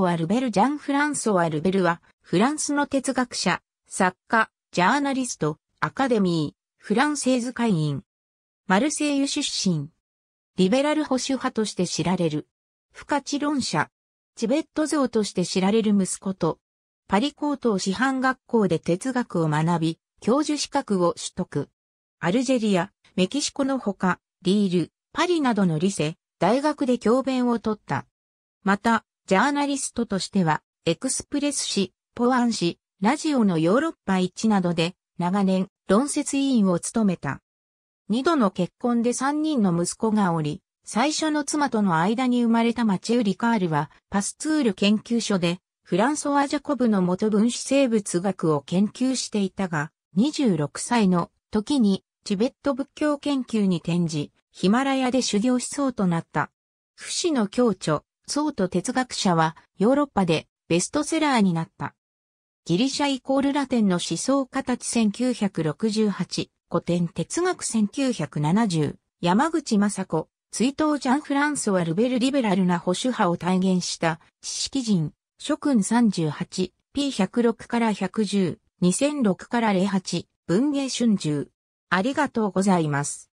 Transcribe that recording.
アルベル・ジャン・フランソワ・ルベルは、フランスの哲学者、作家、ジャーナリスト、アカデミー、フランセーズ会員。マルセイユ出身。リベラル保守派として知られる。不可知論者。チベット像として知られる息子と、パリ高等師範学校で哲学を学び、教授資格を取得。アルジェリア、メキシコのほか、リール、パリなどのリセ、大学で教鞭を取った。また、ジャーナリストとしては、エクスプレス誌、ポアン誌、ラジオのヨーロッパ一などで、長年、論説委員を務めた。二度の結婚で三人の息子がおり、最初の妻との間に生まれたマチュー・リカールは、パスツール研究所で、フランソワ・ジャコブの元分子生物学を研究していたが、26歳の時に、チベット仏教研究に転じ、ヒマラヤで修行しそうとなった。不死の教著、僧と哲学者はヨーロッパでベストセラーになった。ギリシャイコールラテンの思想形1968、古典哲学1970、山口雅子、追悼ジャン・フランソワ・ルベル・リベラルな保守派を体現した知識人、諸君 38P106 から110、2006から08、文芸春秋。ありがとうございます。